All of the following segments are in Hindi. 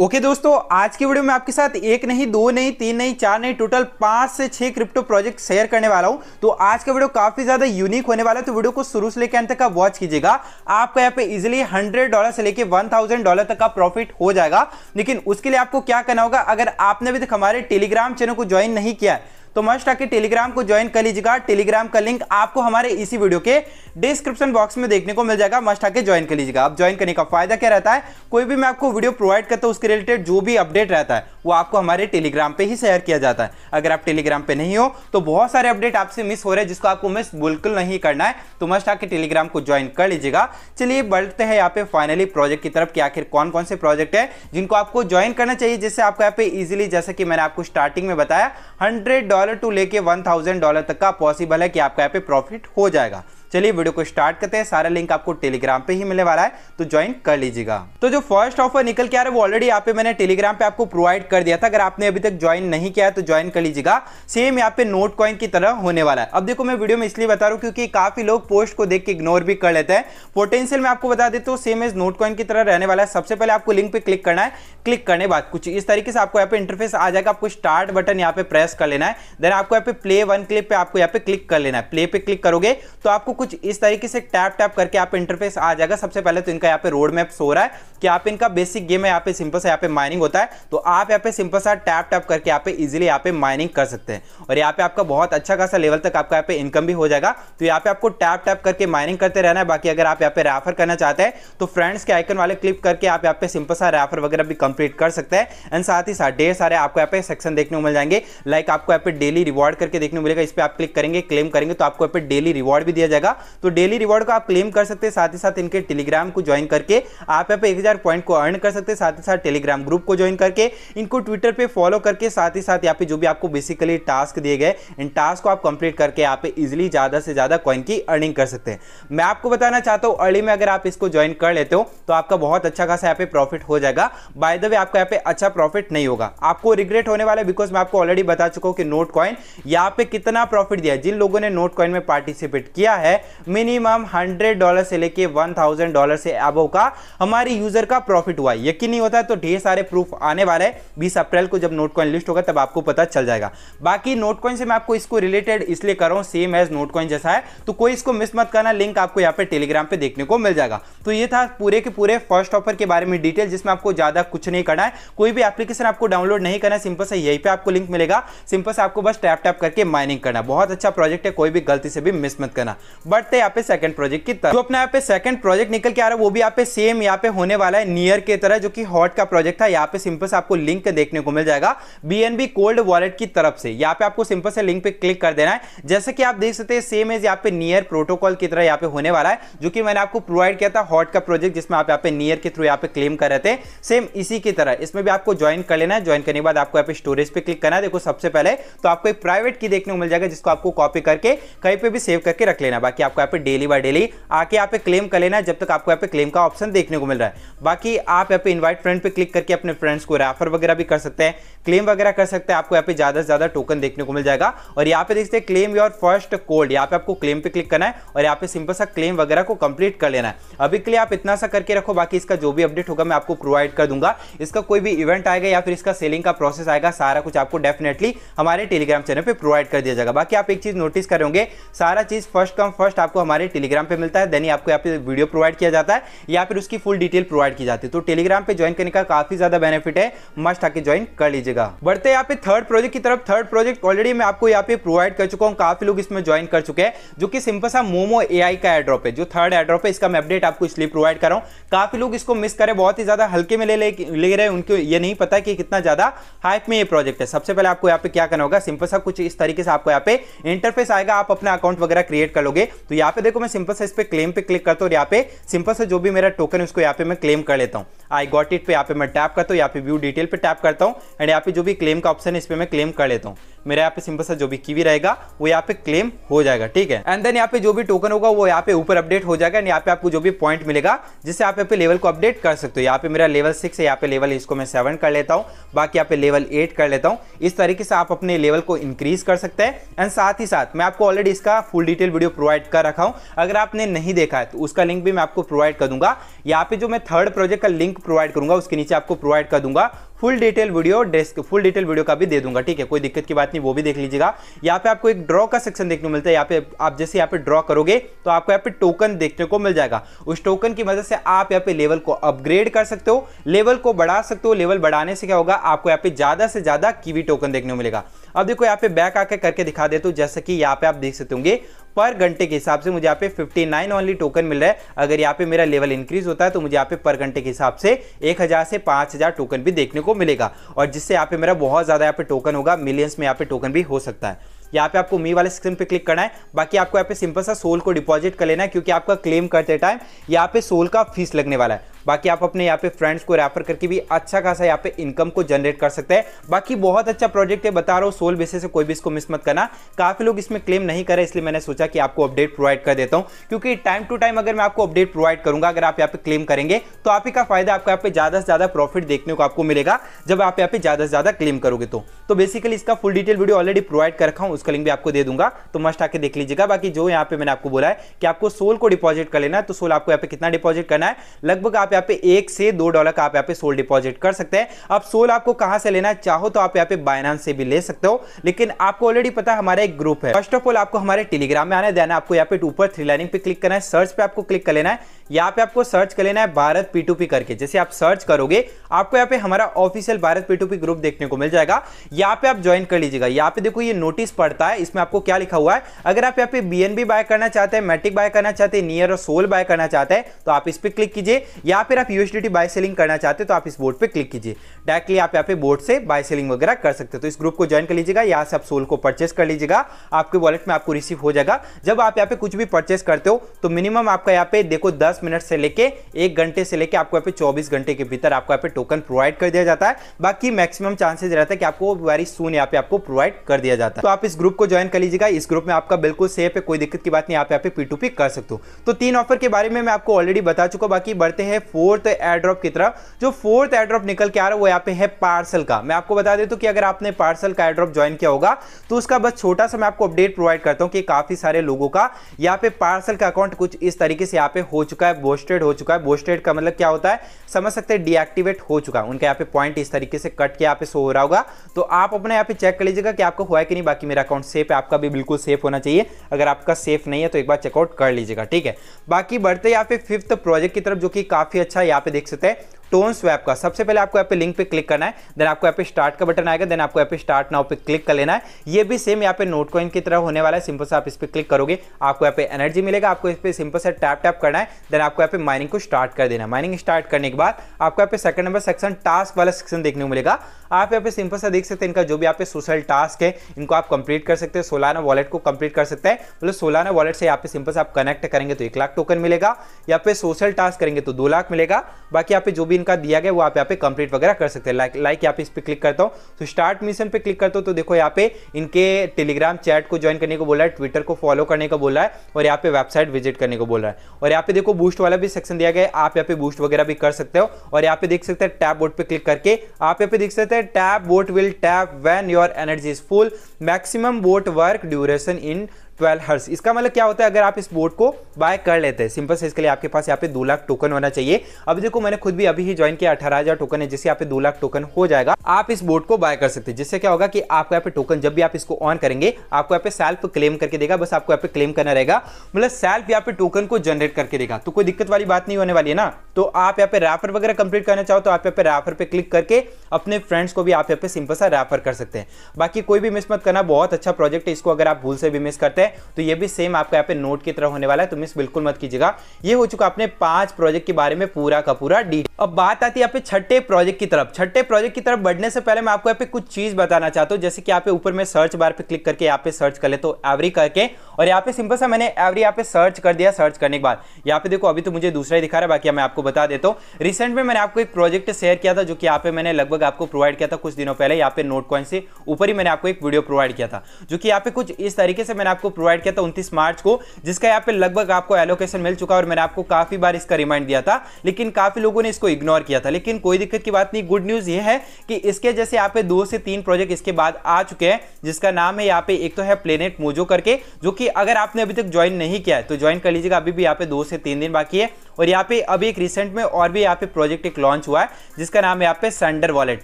ओके okay, दोस्तों आज की वीडियो में आपके साथ एक नहीं दो नहीं तीन नहीं चार नहीं टोटल पांच से छह क्रिप्टो प्रोजेक्ट शेयर करने वाला हूं तो आज का वीडियो काफी ज्यादा यूनिक होने वाला है तो वीडियो को शुरू से लेकर अंत तक आप वॉच कीजिएगा आपका यहाँ पे इजिली हंड्रेड डॉलर से लेकर वन थाउजेंड डॉलर तक का प्रॉफिट हो जाएगा लेकिन उसके लिए आपको क्या करना होगा अगर आपने अभी तक हमारे टेलीग्राम चैनल को ज्वाइन नहीं किया है तो मस्ट आके टेलीग्राम को ज्वाइन कर लीजिएगा टेलीग्राम का लिंक आपको हमारे इसी वीडियो के डिस्क्रिप्शन बॉक्स में देखने को मिल जाएगा मस्ट आके ज्वाइन कर लीजिएगा आप ज्वाइन करने का फायदा क्या रहता है कोई भी मैं आपको वीडियो प्रोवाइड करता हूँ उसके रिलेटेड जो भी अपडेट रहता है वो आपको हमारे टेलीग्राम पर ही शेयर किया जाता है अगर आप टेलीग्राम पर नहीं हो तो बहुत सारे अपडेट आपसे मिस हो रहे हैं जिसको आपको मिस बिल्कुल नहीं करना है तो मस्ट आके टेलीग्राम को ज्वाइन कर लीजिएगा चलिए बढ़ते हैं यहाँ पे फाइनली प्रोजेक्ट की तरफ कि आखिर कौन कौन से प्रोजेक्ट है जिनको आपको ज्वाइन करना चाहिए जिससे आपको यहाँ पे इजिली जैसे कि मैंने आपको स्टार्टिंग में बताया हंड्रेड डॉलर टू लेके वन थाउजेंड डॉलर तक का पॉसिबल है कि आपका यहाँ पे प्रॉफिट हो जाएगा चलिए वीडियो को स्टार्ट करते हैं सारा लिंक आपको टेलीग्राम पे ही मिलने वाला है तो ज्वाइन कर लीजिएगा तो जो फर्स्ट ऑफर निकल के आ रहा है वो ऑलरेडी यहाँ पे मैंने टेलीग्राम पे आपको प्रोवाइड कर दिया था अगर आपने अभी तक ज्वाइन नहीं किया है तो ज्वाइन कर लीजिएगा सेम यहाँ पे नोट कॉइन की तरह होने वाला है अब देखो मैं वीडियो में इसलिए बता रहा हूँ क्योंकि काफी लोग पोस्ट को देख के इग्नोर भी कर लेते हैं पोटेंशियल में आपको बता देता हूँ सेम एज नोट कॉइन की तरह रहने वाला है सबसे पहले आपको लिंक पे क्लिक करना है क्लिक करने बाद कुछ इस तरीके से आपको यहाँ पे इंटरफेस आ जाएगा आपको स्टार्ट बटन यहाँ पे प्रेस कर लेना है देन आपको यहाँ पे प्ले वन क्लिप पे आपको यहाँ पे क्लिक कर लेना है प्ले पे क्लिक करोगे तो आपको कुछ इस तरीके से टैप टैप करके आप इंटरफेस आ जाएगा सबसे पहले तो इनका यहाँ पे रोड मैप हो रहा है कि आप इनका बेसिक गेम है यहाँ पे सिंपल सा यहाँ पे माइनिंग होता है तो आप यहाँ पे सिंपल सा टैप टैप करके यहाँ पे इजिली यहाँ पे माइनिंग कर सकते हैं और यहाँ पे आपका बहुत अच्छा खासा लेवल तक आपका यहाँ पे इनकम भी हो जाएगा तो यहाँ पे आपको टैप टैप करके माइनिंग करते रहना है बाकी अगर आप यहाँ पे रेफर करना चाहते हैं तो फ्रेंड्स के आइकन वाले क्लिक करके आप यहाँ पे सिंपल सा रेफर वगैरह भी कंप्लीट कर सकते हैं एंड साथ ही साथ ढेर सारे आपको यहाँ पे सेक्शन देखने को मिल जाएंगे लाइक आपको यहाँ पे डेली रिवॉर्ड करके देखने को मिलेगा इस पर आप क्लिक करेंगे क्लेम करेंगे तो आपको यहाँ पे डेली रिवॉर्ड भी दिया जाएगा रहेगा तो डेली रिवॉर्ड को आप क्लेम कर सकते हैं साथ ही साथ इनके टेलीग्राम को ज्वाइन करके आप यहाँ पे एक पॉइंट को अर्न कर सकते हैं साथ ही साथ टेलीग्राम ग्रुप को ज्वाइन करके इनको ट्विटर पर फॉलो करके साथ ही साथ यहाँ पे जो भी आपको बेसिकली टास्क दिए गए इन टास्क को आप कंप्लीट करके यहाँ पे इजिली ज़्यादा से ज़्यादा कॉइन की अर्निंग कर सकते हैं मैं आपको बताना चाहता हूँ अर्ली में अगर आप इसको ज्वाइन कर लेते हो तो आपका बहुत अच्छा खासा यहाँ पे प्रॉफिट हो जाएगा बाय द वे आपको यहाँ पे अच्छा प्रॉफिट नहीं होगा आपको रिग्रेट होने वाला है बिकॉज मैं आपको ऑलरेडी बता चुका हूँ कि नोट कॉइन यहाँ पे कितना प्रॉफिट दिया जिन लोगों ने नोट कॉइन में पार्टिसिपेट किया है मिनिमम हंड्रेड डॉलर से लेके वन थाउजेंड डॉलर से अबो का हमारी यूजर का प्रॉफिट हुआ यकीन नहीं होता तो ढेर सारे प्रूफ आने वाले हैं बीस अप्रैल को जब नोट कॉइन लिस्ट होगा तब आपको पता चल जाएगा बाकी नोट कॉइन से मैं आपको इसको रिलेटेड इसलिए कर रहा हूँ सेम एज नोट कॉइन जैसा है तो कोई इसको मिस मत करना लिंक आपको यहाँ पे टेलीग्राम पे देखने को मिल जाएगा तो ये था पूरे के पूरे फर्स्ट ऑफर के बारे में डिटेल जिसमें आपको ज्यादा कुछ नहीं करना है कोई भी एप्लीकेशन आपको डाउनलोड नहीं करना सिंपल से यही पे आपको लिंक मिलेगा सिंपल से आपको बस टैप टैप करके माइनिंग करना बहुत अच्छा प्रोजेक्ट है कोई भी गलती से भी मिस मत करना बढ़ते यहाँ पे सेकंड प्रोजेक्ट की तरफ जो अपना यहाँ पे सेकंड प्रोजेक्ट निकल के आ रहा है वो भी यहाँ पे सेम यहाँ पे होने वाला है नियर के तरह जो कि हॉट का प्रोजेक्ट था यहाँ पे सिंपल से आपको लिंक देखने को मिल जाएगा बीएनबी कोल्ड वॉलेट की तरफ से यहाँ पे आपको सिंपल से लिंक पे क्लिक कर देना है जैसे कि आप देख सकते हैं सेम एज यहाँ पे नियर प्रोटोकॉल की तरह यहाँ पे होने वाला है जो कि मैंने आपको प्रोवाइड किया था हॉट का प्रोजेक्ट जिसमें आप यहाँ पे नियर के थ्रू यहाँ पे क्लेम कर रहे थे सेम इसी की तरह इसमें भी आपको ज्वाइन कर लेना है ज्वाइन करने के बाद आपको यहाँ पे स्टोरेज पे क्लिक करना है देखो सबसे पहले तो आपको एक प्राइवेट की देखने को मिल जाएगा जिसको आपको कॉपी करके कहीं पे भी सेव करके रख लेना बाकी ताकि आपको यहाँ पे डेली बाय डेली आके यहाँ पे क्लेम कर लेना है जब तक आपको यहाँ पे क्लेम का ऑप्शन देखने को मिल रहा है बाकी आप यहाँ पे इन्वाइट फ्रेंड पे क्लिक करके अपने फ्रेंड्स को रेफर वगैरह भी कर सकते हैं क्लेम वगैरह कर सकते हैं आपको यहाँ पे ज़्यादा से ज़्यादा टोकन देखने को मिल जाएगा और यहाँ पे देखते हैं क्लेम योर फर्स्ट कोल्ड यहाँ पे आपको क्लेम पे क्लिक करना है और यहाँ पे सिंपल सा क्लेम वगैरह को कंप्लीट कर लेना है अभी के लिए आप इतना सा करके रखो बाकी इसका जो भी अपडेट होगा मैं आपको प्रोवाइड कर दूंगा इसका कोई भी इवेंट आएगा या फिर इसका सेलिंग का प्रोसेस आएगा सारा कुछ आपको डेफिनेटली हमारे टेलीग्राम चैनल पर प्रोवाइड कर दिया जाएगा बाकी आप एक चीज़ नोटिस करेंगे सारा चीज़ फर्स्ट कम फर्स्ट फर्स्ट आपको हमारे टेलीग्राम पे मिलता है देन ही आपको यहाँ पे वीडियो प्रोवाइड किया जाता है या फिर उसकी फुल डिटेल प्रोवाइड की जाती है तो टेलीग्राम पे ज्वाइन करने का काफी ज्यादा बेनिफिट है मस्ट आके ज्वाइन कर लीजिएगा बढ़ते यहाँ पे थर्ड प्रोजेक्ट की तरफ थर्ड प्रोजेक्ट ऑलरेडी मैं आपको यहाँ पे प्रोवाइड कर चुका हूँ काफी लोग इसमें ज्वाइन कर चुके हैं जो कि सिंपल सा मोमो ए का एड्रॉप है जो थर्ड एड्रॉप है इसका मैं अपडेट आपको इसलिए प्रोवाइड कर रहा हूँ काफी लोग इसको मिस करें बहुत ही ज्यादा हल्के में ले ले, रहे उनको ये नहीं पता कि कितना ज्यादा हाइप में ये प्रोजेक्ट है सबसे पहले आपको यहाँ पे क्या करना होगा सिंपल सा कुछ इस तरीके से आपको यहाँ पे इंटरफेस आएगा आप अपना अकाउंट वगैरह क्रिएट कर लोगे तो यहाँ पे देखो मैं सिंपल से इस पर क्लेम पे क्लिक करता हूँ और यहाँ पे सिंपल से जो भी मेरा टोकन है उसको यहाँ पे मैं क्लेम कर लेता हूँ आई गॉट इट पे यहाँ पे मैं टैप करता हूँ यहाँ पे व्यू डिटेल पे टैप करता हूँ एंड यहाँ पे जो भी क्लेम का ऑप्शन है इस पर मैं क्लेम कर लेता हूँ मेरा यहाँ पे सिंपल सा जो भी कीवी रहेगा वो यहाँ पे क्लेम हो जाएगा ठीक है एंड देन यहाँ पे जो भी टोकन होगा वो यहाँ पे ऊपर अपडेट हो जाएगा एंड यहाँ पे आपको जो भी पॉइंट मिलेगा जिससे आप यहाँ पे लेवल को अपडेट कर सकते हो यहाँ पे मेरा लेवल सिक्स है यहाँ पे लेवल इसको मैं सेवन कर लेता हूँ बाकी यहाँ पे लेवल एट कर लेता हूँ इस तरीके से आप अपने लेवल को इंक्रीज कर सकते हैं एंड साथ ही साथ मैं आपको ऑलरेडी इसका फुल डिटेल वीडियो प्रोवाइड कर रखा हूँ अगर आपने नहीं देखा है तो उसका लिंक भी मैं आपको प्रोवाइड कर दूंगा यहाँ पे जो मैं थर्ड प्रोजेक्ट का लिंक प्रोवाइड करूंगा उसके नीचे आपको प्रोवाइड कर दूंगा full detail video desk full detail video का भी दे दूंगा ठीक है कोई दिक्कत की बात नहीं वो भी देख लीजिएगा यहाँ पे आपको एक ड्रॉ का सेक्शन देखने को मिलता है यहाँ पे आप जैसे यहाँ पे ड्रॉ करोगे तो आपको यहाँ पे टोकन देखने को मिल जाएगा उस टोकन की मदद से आप यहाँ पे लेवल को अपग्रेड कर सकते हो लेवल को बढ़ा सकते हो लेवल बढ़ाने से क्या होगा आपको यहाँ पे ज्यादा से ज्यादा कीवी टोकन देखने को मिलेगा अब देखो यहाँ पे बैक आकर करके दिखा देते हो जैसे कि यहाँ पे आप देख सकते होंगे पर घंटे के हिसाब से मुझे यहाँ पे 59 ओनली टोकन मिल रहा है अगर यहाँ पे मेरा लेवल इंक्रीज होता है तो मुझे यहाँ पे पर घंटे के हिसाब से 1000 से 5000 टोकन भी देखने को मिलेगा और जिससे यहाँ पे मेरा बहुत ज़्यादा यहाँ पे टोकन होगा मिलियंस में यहाँ पे टोकन भी हो सकता है यहाँ पे आपको मी वाले स्क्रीन पे क्लिक करना है बाकी आपको यहाँ पे सिंपल सा सोल को डिपॉजिट कर लेना है क्योंकि आपका क्लेम करते टाइम यहाँ पे सोल का फीस लगने वाला है बाकी आप अपने यहाँ पे फ्रेंड्स को रेफर करके भी अच्छा खासा यहाँ पे इनकम को जनरेट कर सकते हैं बाकी बहुत अच्छा प्रोजेक्ट है बता रहा हूँ सोल बेसिस से कोई भी इसको मिस मत करना काफ़ी लोग इसमें क्लेम नहीं करे इसलिए मैंने सोचा कि आपको अपडेट प्रोवाइड कर देता हूँ क्योंकि टाइम टू टाइम अगर मैं आपको अपडेट प्रोवाइड करूंगा अगर आप यहाँ पे क्लेम करेंगे तो आप ही का फायदा आपको यहाँ पे ज़्यादा से ज़्यादा प्रॉफिट देखने को आपको मिलेगा जब आप यहाँ पे ज़्यादा से ज़्यादा क्लेम करोगे तो बेसिकली तो इसका full detail video already provide कर रखा हूँ उसका लिंक भी आपको दे दूंगा तो मस्ट आके देख लीजिएगा बाकी जो यहाँ पे मैंने आपको बोला है कि आपको सोल को डिपॉजिट कर लेना है तो सोल आपको यहाँ पे कितना डिपॉजिट करना है लगभग आप आप यहाँ पे एक से दो डॉलर का आप यहाँ पे सोल डिपॉजिट कर सकते हैं अब सोल आपको कहां से लेना चाहो तो आप यहाँ पे बाइनांस से भी ले सकते हो लेकिन आपको ऑलरेडी पता है हमारा एक ग्रुप है फर्स्ट ऑफ ऑल आपको हमारे टेलीग्राम में आने देना आपको यहाँ पे ऊपर थ्री लाइनिंग पे क्लिक करना है सर्च पे आपको क्लिक कर लेना है यहाँ पे आपको सर्च कर लेना है भारत पीटूपी करके जैसे आप सर्च करोगे आपको यहाँ पे हमारा ऑफिशियल भारत पीटूपी ग्रुप देखने को मिल जाएगा यहाँ पे आप ज्वाइन कर लीजिएगा यहाँ पे देखो ये नोटिस पड़ता है इसमें आपको क्या लिखा हुआ है अगर आप यहाँ पे बीएनबी बाय करना चाहते हैं मैट्रिक बाय करना चाहते हैं नियर और सोल बाय करना चाहते हैं तो आप इस पर क्लिक कीजिए या या फिर आप यूएसडीटी बाय सेलिंग करना चाहते हो तो आप इस बोर्ड पे क्लिक कीजिए डायरेक्टली आप यहाँ पे बोर्ड से बाय सेलिंग वगैरह कर सकते हो तो इस ग्रुप को ज्वाइन कर लीजिएगा यहाँ से आप सोल को परचेस कर लीजिएगा आपके वॉलेट में आपको रिसीव हो जाएगा जब आप यहाँ पे कुछ भी परचेस करते हो तो मिनिमम आपका यहाँ पे देखो दस मिनट से लेकर एक घंटे से लेकर आपको यहाँ पे चौबीस घंटे के भीतर आपको यहाँ पे टोकन प्रोवाइड कर दिया जाता है बाकी मैक्सिमम चांसेस रहता है कि आपको वेरी सून यहाँ पे आपको प्रोवाइड कर दिया जाता है तो आप इस ग्रुप को ज्वाइन कर लीजिएगा इस ग्रुप में आपका बिल्कुल सेफ है कोई दिक्कत की बात नहीं आप यहाँ पे पी टू पी कर सकते हो तो तीन ऑफर के बारे में मैं आपको ऑलरेडी बता चुका बाकी बढ़ते हैं फोर्थ एड्रॉप की तरफ जो फोर्थ एड्रॉप निकल के आ रहा है वो यहाँ पे है पार्सल का मैं आपको बता देता हूँ कि अगर आपने पार्सल का एड्रॉप ज्वाइन किया होगा तो उसका बस छोटा सा मैं आपको अपडेट प्रोवाइड करता हूँ कि काफ़ी सारे लोगों का यहाँ पे पार्सल का अकाउंट कुछ इस तरीके से यहाँ पे हो चुका है बोस्टेड हो चुका है बोस्टेड का मतलब क्या होता है समझ सकते हैं डीएक्टिवेट हो चुका है उनका यहाँ पे पॉइंट इस तरीके से कट के यहाँ पे शो हो रहा होगा तो आप अपने यहाँ पे चेक कर लीजिएगा कि आपको हुआ है कि नहीं बाकी मेरा अकाउंट सेफ है आपका भी बिल्कुल सेफ होना चाहिए अगर आपका सेफ नहीं है तो एक बार चेकआउट कर लीजिएगा ठीक है बाकी बढ़ते यहाँ पे फिफ्थ प्रोजेक्ट की तरफ जो कि काफ़ी काफी अच्छा यहाँ पे देख सकते हैं टोन स्वैप का सबसे पहले आपको यहाँ पे लिंक पे क्लिक करना है देन आपको यहाँ पे स्टार्ट का बटन आएगा देन आपको यहाँ पे स्टार्ट नाउ पे क्लिक कर लेना है ये भी सेम यहाँ पे नोट कॉइन की तरह होने वाला है सिंपल से आप इस पर क्लिक करोगे आपको यहाँ पे एनर्जी मिलेगा आपको इस पर सिंपल से टैप टैप करना है देन आपको यहाँ पे माइनिंग को स्टार्ट कर देना माइनिंग स्टार्ट करने के बाद आपको यहाँ पे सेकंड नंबर सेक्शन टास्क वाला सेक्शन देखने को मिलेगा आप यहाँ पे सिंपल से देख सकते हैं इनका जो भी आप सोशल टास्क है इनको आप कंप्लीट कर सकते हैं सोलाना वॉलेट को कंप्लीट कर सकते हैं मतलब सोलाना वॉलेट से यहाँ पे सिंपल से आप कनेक्ट करेंगे तो एक लाख टोकन मिलेगा या पे सोशल टास्क करेंगे तो दो लाख मिलेगा बाकी यहाँ पे जो भी इनका दिया गया वो आप यहाँ पे कंप्लीट वगैरह कर सकते हैं लाइक लाइक यहाँ पे इस पर क्लिक करता हूँ तो स्टार्ट मिशन पे क्लिक करता हूँ तो देखो यहाँ पे इनके टेलीग्राम चैट को ज्वाइन करने को बोला है ट्विटर को फॉलो करने को बोला है और यहाँ पे वेबसाइट विजिट करने को बोला है और यहाँ पे देखो बूस्ट वाला भी सेक्शन दिया गया है आप यहाँ पे बूस्ट वगैरह भी कर सकते हो और यहाँ पे देख सकते हैं टैप बोर्ड पर क्लिक करके आप यहाँ पे देख सकते हैं tap bot will tap when your energy is full maximum bot work duration in twelve hours इसका मतलब क्या होता है अगर आप इस बोर्ड को बाय कर लेते हैं सिंपल से इसके लिए आपके पास यहाँ पे दो लाख टोकन होना चाहिए अभी देखो मैंने खुद भी अभी ही ज्वाइन किया अठारह हजार टोकन है जिससे यहाँ पे दो लाख टोकन हो जाएगा आप इस बोर्ड को बाय कर सकते हैं जिससे क्या होगा कि आपको यहाँ पे टोकन जब भी आप इसको ऑन करेंगे आपको यहाँ पे सेल्फ क्लेम करके देगा बस आपको यहाँ पे क्लेम करना रहेगा मतलब सेल्फ यहाँ पे टोकन को जनरेट करके देगा तो कोई दिक्कत वाली बात नहीं होने वाली है ना तो आप यहाँ पे रैफर वगैरह कंप्लीट करना चाहो तो आप यहाँ पे रैफर पे क्लिक करके अपने फ्रेंड्स को भी आप यहाँ पे सिंपल सा रैफर कर सकते हैं बाकी कोई भी मिस मत करना बहुत अच्छा प्रोजेक्ट है इसको अगर आप भूल से भी मिस करते हैं है तो ये भी सेम आपका यहाँ पे नोट की तरह होने वाला है तो मिस बिल्कुल मत कीजिएगा ये हो चुका अपने पांच प्रोजेक्ट के बारे में पूरा का पूरा डी अब बात आती है यहाँ पे छठे प्रोजेक्ट की तरफ छठे प्रोजेक्ट की तरफ बढ़ने से पहले मैं आपको यहाँ पे कुछ चीज बताना चाहता हूँ जैसे कि आप ऊपर में सर्च बार पे क्लिक करके यहाँ पे सर्च कर ले तो एवरी करके और यहाँ पे सिंपल सा मैंने एवरी यहाँ पे सर्च कर दिया सर्च करने के बाद यहाँ पे देखो अभी तो मुझे दूसरा ही दिखा रहा है बाकी मैं आपको बता देता हूँ रिसेंट में मैंने आपको एक प्रोजेक्ट शेयर किया था जो कि यहाँ पे मैंने लगभग आपको प्रोवाइड किया था कुछ दिनों पहले यहाँ पे नोट कॉइन से ऊपर ही मैंने आपको एक वीडियो प्रोवाइड किया था जो कि यहाँ पे कुछ इस तरीके से मैंने आपको प्रोवाइड किया था उनतीस मार्च को जिसका यहाँ पे लगभग आपको एलोकेशन मिल चुका और मैंने आपको काफी बार इसका रिमाइंड दिया था लेकिन काफी लोगों ने इसको इग्नोर किया था लेकिन कोई दिक्कत की बात नहीं गुड न्यूज ये है कि इसके जैसे यहाँ पे दो से तीन प्रोजेक्ट इसके बाद आ चुके हैं जिसका नाम है यहाँ पे एक तो है प्लेनेट मोजो करके जो कि अगर आपने अभी तक ज्वाइन नहीं किया है तो ज्वाइन कर लीजिएगा अभी भी यहाँ पे दो से तीन दिन बाकी है और यहाँ पे अभी एक रिसेंट में और भी यहाँ पे प्रोजेक्ट एक लॉन्च हुआ है जिसका नाम है यहाँ पे सेंडर वॉलेट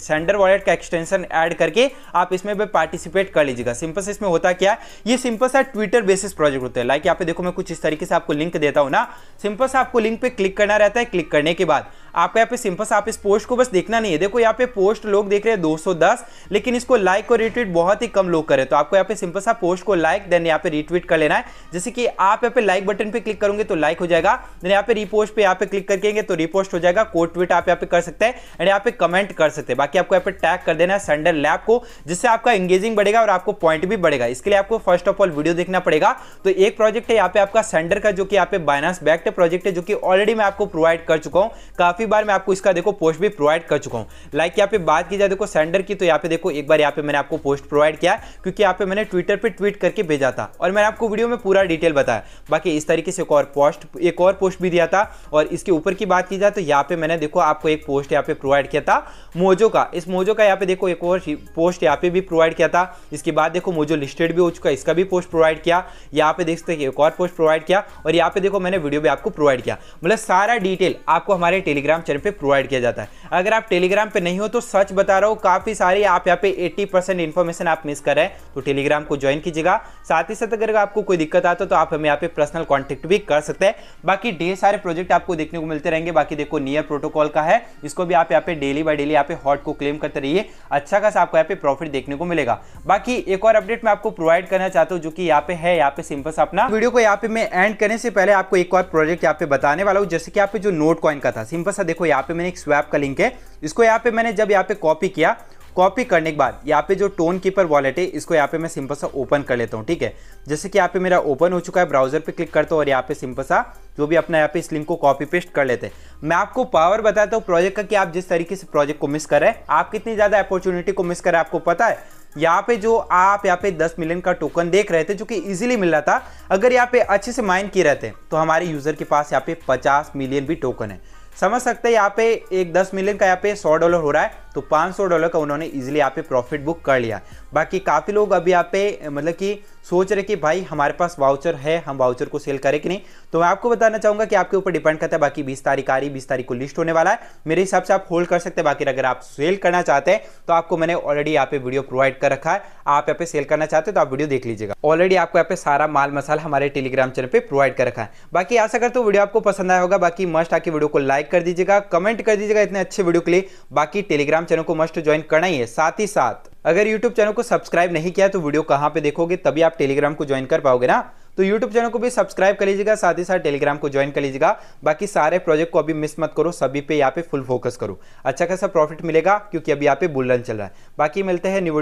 सेंडर वॉलेट का एक्सटेंशन ऐड करके आप इसमें भी पार्टिसिपेट कर लीजिएगा सिंपल से इसमें होता क्या है ये सिंपल सा ट्वीट ट्विटर बेसिस प्रोजेक्ट होते हैं लाइक यहाँ पे देखो मैं कुछ इस तरीके से आपको लिंक देता हूँ ना सिंपल से आपको लिंक पे क्लिक करना रहता है क्लिक करने के बाद आपका यहाँ पे सिंपल आप इस पोस्ट को बस देखना नहीं है देखो यहाँ पे पोस्ट लोग देख रहे हैं 210 लेकिन इसको लाइक और रिट्वीट बहुत ही कम लोग करें तो आपको यहाँ पे सिंपल सा पोस्ट को लाइक देन यहाँ पे रिट्वीट कर लेना है जैसे कि आप यहाँ पे लाइक बटन पे क्लिक करोगे तो लाइक हो जाएगा देन यहाँ पे रिपोस्ट पे यहाँ पे क्लिक करेंगे तो रिपोस्ट हो जाएगा कोट ट्वीट आप यहाँ पे कर सकते हैं एंड यहाँ पे कमेंट कर सकते हैं बाकी आपको यहाँ पे टैग कर देना है संडर लैब को जिससे आपका एंगेजिंग बढ़ेगा और आपको पॉइंट भी बढ़ेगा इसके लिए आपको फर्स्ट ऑफ ऑल वीडियो देखना पड़ेगा तो एक प्रोजेक्ट है यहाँ पे आपका सेंडर का जो कि यहाँ पे बाइनास बैक्ट प्रोजेक्ट है जो कि ऑलरेडी मैं आपको प्रोवाइड कर चुका हूँ काफी काफ़ी बार मैं आपको इसका देखो पोस्ट भी प्रोवाइड कर चुका हूँ लाइक यहाँ पे बात की जाए देखो सेंडर की तो यहाँ पे देखो एक बार यहाँ पे मैंने आपको पोस्ट प्रोवाइड किया क्योंकि यहाँ पे मैंने ट्विटर पर ट्वीट करके भेजा था और मैंने आपको वीडियो में पूरा डिटेल बताया बाकी इस तरीके से एक और पोस्ट एक और पोस्ट भी दिया था और इसके ऊपर की बात की जाए तो यहाँ पे मैंने देखो आपको एक पोस्ट यहाँ पे प्रोवाइड किया था मोजो का इस मोजो का यहाँ पे देखो एक और पोस्ट यहाँ पे भी प्रोवाइड किया था इसके बाद देखो मोजो लिस्टेड भी हो चुका है इसका भी पोस्ट प्रोवाइड किया यहाँ पे देख सकते एक और पोस्ट प्रोवाइड किया और यहाँ पे देखो मैंने वीडियो भी आपको प्रोवाइड किया मतलब सारा डिटेल आपको हमारे टेलीग्राम टेलीग्राम चैनल पे प्रोवाइड किया जाता है अगर आप टेलीग्राम पे नहीं हो तो सच बता रहा हूँ काफ़ी सारी आप यहाँ पे 80 परसेंट इन्फॉर्मेशन आप मिस कर रहे हैं तो टेलीग्राम को ज्वाइन कीजिएगा साथ ही साथ अगर आपको कोई दिक्कत आता है तो आप हमें यहाँ पे पर्सनल कॉन्टेक्ट भी कर सकते हैं बाकी ढेर सारे प्रोजेक्ट आपको देखने को मिलते रहेंगे बाकी देखो नियर प्रोटोकॉल का है इसको भी आप यहाँ पे डेली बाई डेली यहाँ पे हॉट को क्लेम करते रहिए अच्छा खासा आपको यहाँ पे प्रॉफिट देखने को मिलेगा बाकी एक और अपडेट मैं आपको प्रोवाइड करना चाहता हूँ जो कि यहाँ पे है यहाँ पे सिंपल सा अपना वीडियो को यहाँ पे मैं एंड करने से पहले आपको एक और प्रोजेक्ट यहाँ पे बताने वाला हूँ जैसे कि यहाँ पे जो नोट कॉइन का था सिंपल सा देखो यहाँ पे मैंने एक स्वैप का लिंक है इसको यहाँ पे मैंने जब यहाँ पे कॉपी किया कॉपी करने के बाद यहाँ पे जो टोन कीपर वॉलेट है इसको यहाँ पे मैं सिंपल सा ओपन कर लेता हूँ ठीक है जैसे कि यहाँ पे मेरा ओपन हो चुका है ब्राउजर पे क्लिक करता हूँ और यहाँ पे सिंपल सा जो भी अपना यहाँ पे इस लिंक को कॉपी पेस्ट कर लेते हैं मैं आपको पावर बताता हूँ प्रोजेक्ट का कि आप जिस तरीके से प्रोजेक्ट को मिस करें आप कितनी ज़्यादा अपॉर्चुनिटी को मिस करें आपको पता है यहाँ पे जो आप यहाँ पे 10 मिलियन का टोकन देख रहे थे जो कि इजीली मिल रहा था अगर यहाँ पे अच्छे से माइन किए रहते तो हमारे यूज़र के पास यहाँ पे 50 मिलियन भी टोकन है समझ सकते हैं यहाँ पे एक दस मिलियन का यहाँ पे सौ डॉलर हो रहा है तो 500 डॉलर का उन्होंने इजीली यहाँ पे प्रॉफिट बुक कर लिया बाकी काफ़ी लोग अभी यहाँ पे मतलब कि सोच रहे कि भाई हमारे पास वाउचर है हम वाउचर को सेल करें कि नहीं तो मैं आपको बताना चाहूँगा कि आपके ऊपर डिपेंड करता है बाकी बीस तारीख आ रही बीस तारीख को लिस्ट होने वाला है मेरे हिसाब से आप होल्ड कर सकते हैं बाकी अगर आप सेल करना चाहते हैं तो आपको मैंने ऑलरेडी यहाँ पे वीडियो प्रोवाइड कर रखा है आप यहाँ पे सेल करना चाहते हैं तो आप वीडियो देख लीजिएगा ऑलरेडी आपको यहाँ पे सारा माल मसाला हमारे टेलीग्राम चैनल पर प्रोवाइड कर रखा है बाकी आशा करते हो वीडियो आपको पसंद आया होगा बाकी मस्ट आके वीडियो को लाइक कर दीजिएगा कमेंट कर दीजिएगा इतने अच्छे वीडियो के लिए बाकी टेलीग्राम टेलीग्राम चैनल को मस्ट ज्वाइन करना ही है साथ ही साथ अगर यूट्यूब चैनल को सब्सक्राइब नहीं किया तो वीडियो कहाँ पे देखोगे तभी आप टेलीग्राम को ज्वाइन कर पाओगे ना तो यूट्यूब चैनल को भी सब्सक्राइब कर लीजिएगा साथ ही साथ टेलीग्राम को ज्वाइन कर लीजिएगा बाकी सारे प्रोजेक्ट को अभी मिस मत करो सभी पे यहाँ पे फुल फोकस करो अच्छा खासा प्रॉफिट मिलेगा क्योंकि अभी यहाँ पे बुल रन चल रहा है बाकी मिलते हैं